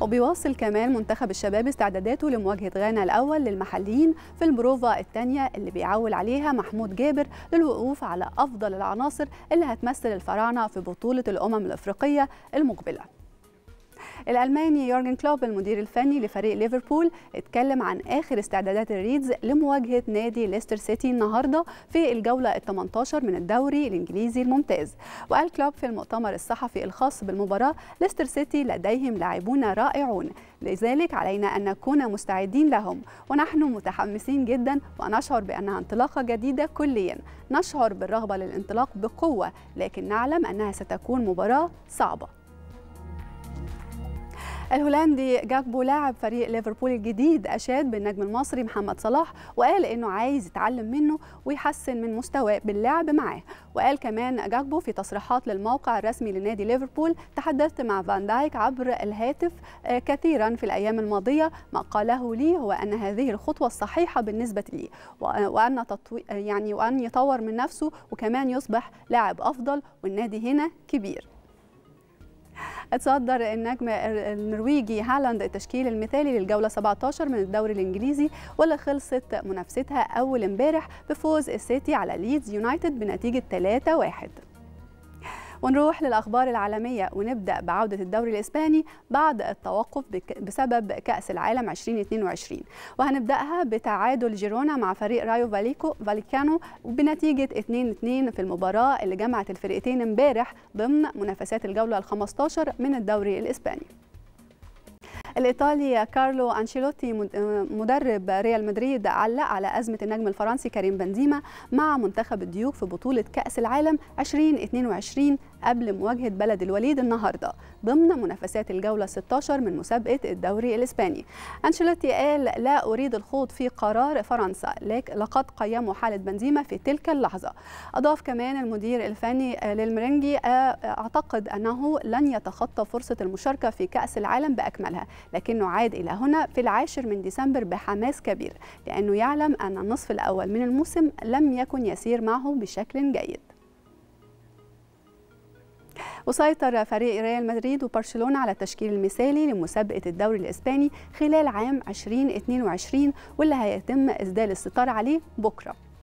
وبيواصل كمان منتخب الشباب استعداداته لمواجهة غانا الأول للمحليين في البروفا الثانية اللي بيعول عليها محمود جابر للوقوف على أفضل العناصر اللي هتمثل الفراعنة في بطولة الأمم الأفريقية المقبلة الألماني يورجن كلوب المدير الفني لفريق ليفربول اتكلم عن آخر استعدادات الريدز لمواجهة نادي ليستر سيتي النهاردة في الجولة ال 18 من الدوري الإنجليزي الممتاز وقال كلوب في المؤتمر الصحفي الخاص بالمباراة ليستر سيتي لديهم لاعبون رائعون لذلك علينا أن نكون مستعدين لهم ونحن متحمسين جدا ونشعر بأنها انطلاقة جديدة كليا نشعر بالرغبة للانطلاق بقوة لكن نعلم أنها ستكون مباراة صعبة الهولندي جاكبو لاعب فريق ليفربول الجديد أشاد بالنجم المصري محمد صلاح وقال إنه عايز يتعلم منه ويحسن من مستواه باللعب معاه وقال كمان جاكبو في تصريحات للموقع الرسمي لنادي ليفربول تحدثت مع فان دايك عبر الهاتف آه، كثيرا في الأيام الماضية ما قاله لي هو أن هذه الخطوة الصحيحة بالنسبة لي وأن تطوي يعني وأن يطور من نفسه وكمان يصبح لاعب أفضل والنادي هنا كبير اتصدر النجم النرويجي هالاند التشكيل المثالي للجولة 17 من الدوري الإنجليزي واللي خلصت منافستها أول امبارح بفوز السيتي على ليدز يونايتد بنتيجة 3-1 ونروح للأخبار العالمية ونبدأ بعودة الدوري الإسباني بعد التوقف بسبب كأس العالم 2022 وهنبدأها بتعادل جيرونا مع فريق رايو فاليكو فاليكانو بنتيجة 2-2 في المباراة اللي جمعت الفرقتين امبارح ضمن منافسات الجولة ال 15 من الدوري الإسباني الإيطالي كارلو أنشيلوتي مدرب ريال مدريد علق على أزمة النجم الفرنسي كريم بنزيما مع منتخب الديوك في بطولة كأس العالم 2022 قبل مواجهة بلد الوليد النهاردة ضمن منافسات الجولة 16 من مسابقة الدوري الإسباني أنشيلوتي قال لا أريد الخوض في قرار فرنسا لقد قيموا حالة بنزيما في تلك اللحظة أضاف كمان المدير الفني للمرنجي آه، أعتقد أنه لن يتخطى فرصة المشاركة في كأس العالم بأكملها لكنه عاد إلى هنا في العاشر من ديسمبر بحماس كبير لأنه يعلم أن النصف الأول من الموسم لم يكن يسير معه بشكل جيد وسيطر فريق ريال مدريد وبرشلونة على التشكيل المثالي لمسابقة الدوري الإسباني خلال عام 2022 واللي هيتم إسدال الستار عليه بكرة